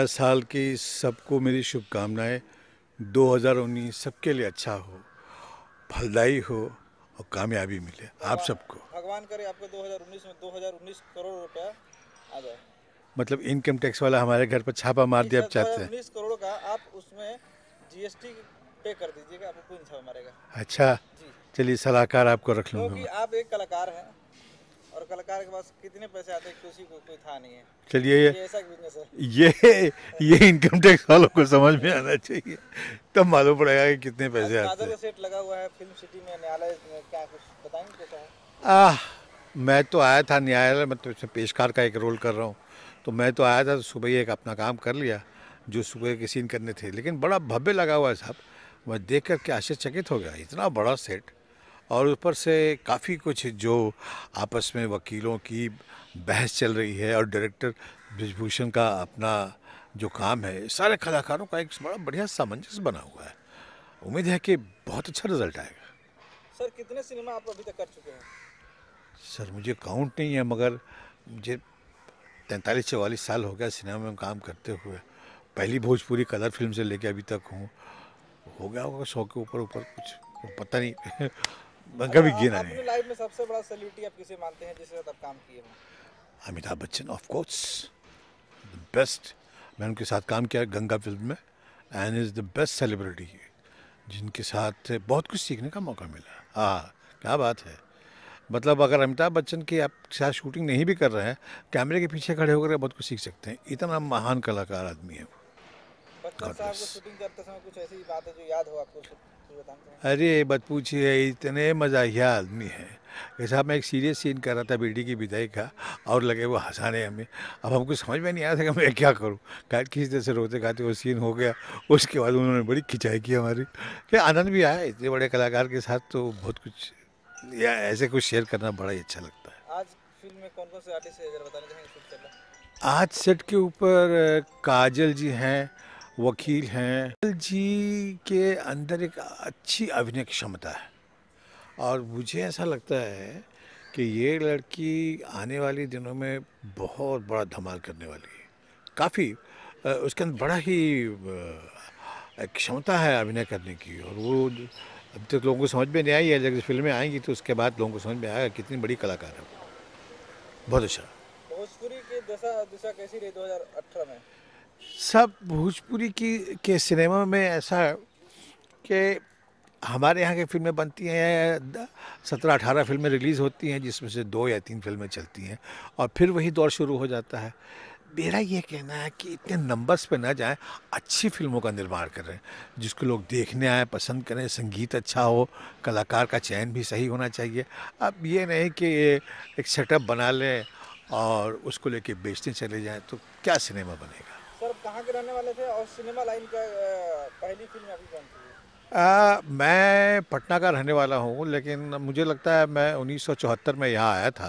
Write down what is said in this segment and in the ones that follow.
नया साल की सबको मेरी शुभकामनाएं 2019 सबके लिए अच्छा हो फलदायी हो और कामयाबी मिले आप सबको भगवान करे आपको 2019 में 2019 करोड़ रुपया आ जाए मतलब इनकम टैक्स वाला हमारे घर पर छापा मार दिया आप चाहते हैं करोड़ का आप उसमें जीएसटी पे कर दीजिएगा आपको कोई छापा मारेगा अच्छा चलिए सलाहकार आपको रख लूँगा आप एक कलाकार हैं और कलाकार के पास कितने पैसे आते हैं किसी को कोई था नहीं है चलिए ये ये ये इनकम टैक्स वालों को समझ में आना चाहिए तब मालूम पड़ेगा कि कितने पैसे आते हैं सेट लगा हुआ है फिल्म सिटी में न्यायालय में क्या कुछ बताएंगे क्या है आह मैं तो आया था न्यायालय में तो पेशकार का एक रोल कर रहा हूँ तो मैं तो आया था तो सुबह एक अपना काम कर लिया जो सुबह के सीन करने थे लेकिन बड़ा भव्य लगा हुआ है साहब मैं देख कर के आश्चर्यचकित हो गया इतना बड़ा सेट और ऊपर से काफ़ी कुछ जो आपस में वकीलों की बहस चल रही है और डायरेक्टर ब्रिजभूषण का अपना जो काम है सारे कलाकारों का एक बड़ा बढ़िया सामंजस्य बना हुआ है उम्मीद है कि बहुत अच्छा रिजल्ट आएगा सर कितने सिनेमा आप अभी तक कर चुके हैं सर मुझे काउंट नहीं है मगर मुझे तैंतालीस चवालीस साल हो गया सिनेमा में काम करते हुए पहली भोजपुरी कलर फिल्म से लेके अभी तक हूँ हो गया होगा शौक के ऊपर ऊपर कुछ पता नहीं कभी गिना नहीं लाइफ में सबसे बड़ा सेलिब्रिटी आप किसे मानते हैं जिसके साथ आप काम किए Amitabh Bachchan of course the best मैंने उनके साथ काम किया गंगा फिल्म में and is the best celebrity जिनके साथ बहुत कुछ सीखने का मौका मिला हाँ क्या बात है मतलब अगर अमिताभ बच्चन की आप साथ शूटिंग नहीं भी कर रहे हैं कैमरे के पीछे खड़े होकर बहुत कुछ सीख सकते हैं इतना महान कलाकार आदमी है वो अरे बत पूछिए इतने मजा आदमी है जैसा मैं एक सीरियस सीन कर रहा था बेटी की विदाई का और लगे वो हंसाने हमें अब हमको समझ में नहीं आया था कि मैं क्या करूँ क्या किस तरह से रोते खाते वो सीन हो गया उसके बाद उन्होंने बड़ी खिंचाई की हमारी क्या आनंद भी आया इतने बड़े कलाकार के साथ तो बहुत कुछ या ऐसे कुछ शेयर करना बड़ा ही अच्छा लगता है आज फिल्म में कौन कौन से आर्टिस्ट है आज सेट के ऊपर काजल जी हैं वकील हैं जी के अंदर एक अच्छी अभिनय क्षमता है और मुझे ऐसा लगता है कि ये लड़की आने वाले दिनों में बहुत बड़ा धमाल करने वाली है काफ़ी उसके अंदर बड़ा ही क्षमता है अभिनय करने की और वो अब तक लोगों को समझ में नहीं आई है जब फिल्में आएंगी तो उसके बाद लोगों को समझ में आएगा कितनी बड़ी कलाकार है वो बहुत अच्छा भोजपुरी की दशा दिशा कैसी रही 2018 में सब भोजपुरी की के सिनेमा में ऐसा कि हमारे यहाँ की फिल्में बनती हैं सत्रह अठारह फिल्में रिलीज़ होती हैं जिसमें से दो या तीन फिल्में चलती हैं और फिर वही दौर शुरू हो जाता है मेरा ये कहना है कि इतने नंबर्स पे ना जाएं अच्छी फिल्मों का निर्माण करें जिसको लोग देखने आए पसंद करें संगीत अच्छा हो कलाकार का चयन भी सही होना चाहिए अब ये नहीं कि एक सेटअप बना लें और उसको लेके बेचने चले जाएं तो क्या सिनेमा बनेगा कहाँ के रहने वाले थे और सिनेमा लाइन का पहली फिल्म अभी कौन थी आ, मैं पटना का रहने वाला हूँ लेकिन मुझे लगता है मैं 1974 में यहाँ आया था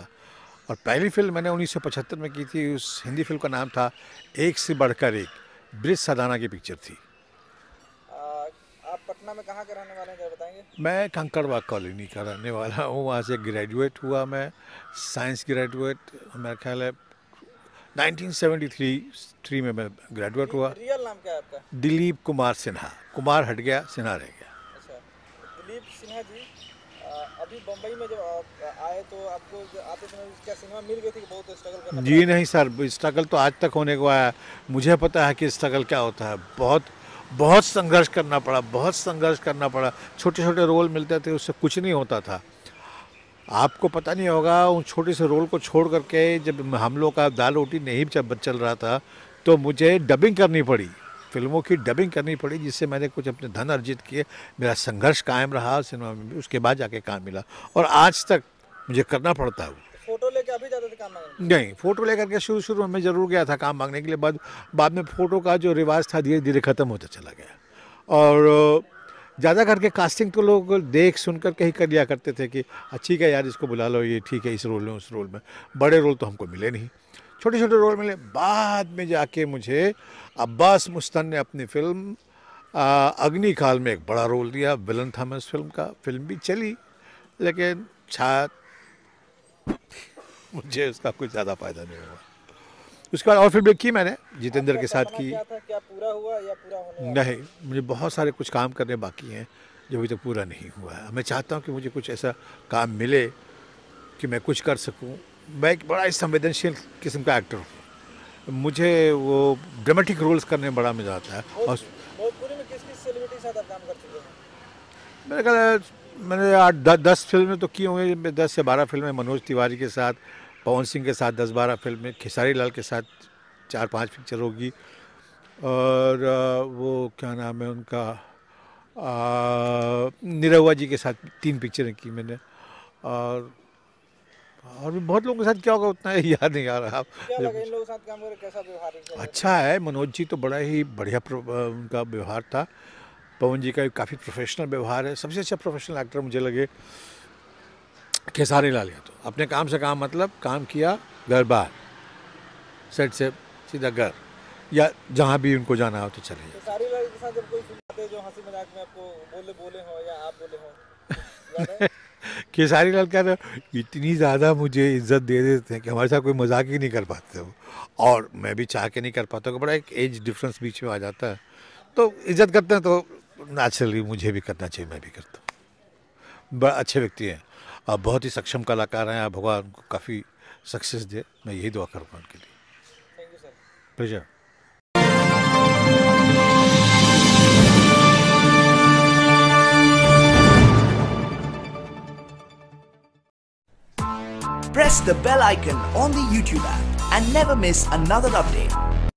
और पहली फिल्म मैंने 1975 में की थी उस हिंदी फिल्म का नाम था एक से बढ़कर एक ब्रिज सदाना की पिक्चर थी आ, आप पटना में कहाँ के रहने वाले हैं बताएंगे मैं कंकड़बाग कॉलोनी का रहने वाला हूँ वहाँ से ग्रेजुएट हुआ मैं साइंस ग्रेजुएट मेरा ख्याल है 1973 में मैं ग्रेजुएट हुआ रियल नाम क्या है आपका दिलीप कुमार सिन्हा कुमार हट गया सिन्हा रह गया अच्छा दिलीप सिन्हा जी अभी बम्बई में जब आए तो आपको आते समय क्या सिनेमा मिल गई थी बहुत स्ट्रगल करना जी नहीं सर स्ट्रगल तो आज तक होने को आया मुझे पता है कि स्ट्रगल क्या होता है बहुत बहुत संघर्ष करना पड़ा बहुत संघर्ष करना पड़ा छोटे छोटे रोल मिलते थे उससे कुछ नहीं होता था आपको पता नहीं होगा उन छोटे से रोल को छोड़ करके जब हम लोग का दाल रोटी नहीं चल रहा था तो मुझे डबिंग करनी पड़ी फिल्मों की डबिंग करनी पड़ी जिससे मैंने कुछ अपने धन अर्जित किए मेरा संघर्ष कायम रहा सिनेमा में उसके बाद जाके काम मिला और आज तक मुझे करना पड़ता है फोटो लेकर अभी जाते थे काम मांगने नहीं फोटो लेकर के शुरू शुरू में मैं ज़रूर गया था काम मांगने के लिए बाद बाद में फ़ोटो का जो रिवाज था धीरे धीरे ख़त्म होता चला गया और ज़्यादा करके कास्टिंग तो लोग देख सुन कर कहीं कर लिया करते थे कि हाँ, ठीक है यार इसको बुला लो ये ठीक है इस रोल में उस रोल में बड़े रोल तो हमको मिले नहीं छोटे छोटे रोल मिले बाद में जाके मुझे अब्बास मुस्तन ने अपनी फिल्म अग्निकाल में एक बड़ा रोल दिया विलन था मैं उस फिल्म का फिल्म भी चली लेकिन छा मुझे उसका कुछ ज़्यादा फ़ायदा नहीं हुआ उसके बाद और ब्रेक की मैंने जितेंद्र के साथ की नहीं मुझे बहुत सारे कुछ काम करने बाकी हैं जो अभी तक तो पूरा नहीं हुआ है मैं चाहता हूँ कि मुझे कुछ ऐसा काम मिले कि मैं कुछ कर सकूँ मैं एक बड़ा ही संवेदनशील किस्म का एक्टर हूँ मुझे वो ड्रामेटिक रोल्स करने में बड़ा मज़ा आता है और मेरे ख्याल मैंने आठ दस फिल्में तो की होंगी दस से बारह फिल्में मनोज तिवारी के साथ पवन सिंह के साथ दस बारह फिल्में खेसारी लाल के साथ चार पांच पिक्चर होगी और वो क्या नाम है उनका निरहुआ जी के साथ तीन पिक्चरें की मैंने और और भी बहुत लोगों के साथ क्या होगा उतना याद नहीं आ रहा आप अच्छा है मनोज जी तो बड़ा ही बढ़िया उनका व्यवहार था पवन जी का काफ़ी प्रोफेशनल व्यवहार है सबसे अच्छा प्रोफेशनल एक्टर मुझे लगे खेसारी लाल यादव तो। अपने काम से काम मतलब काम किया घर बार सेट से सीधा घर या जहाँ भी उनको जाना हो तो चले जाए खेसारी लाल कह रहे इतनी ज़्यादा मुझे इज्जत दे देते हैं कि हमारे साथ कोई मजाक ही नहीं कर पाते हो और मैं भी चाह के नहीं कर पाता बड़ा एक एज डिफरेंस बीच में आ जाता है तो इज्जत करते हैं तो नेचुरली मुझे भी करना चाहिए मैं भी करता हूँ बड़ा अच्छे व्यक्ति हैं आप बहुत ही सक्षम कलाकार हैं आप भगवान को काफ़ी सक्सेस दे मैं यही दुआ करूँगा उनके लिए thank you sir Press the bell icon on the YouTube app and never miss another update.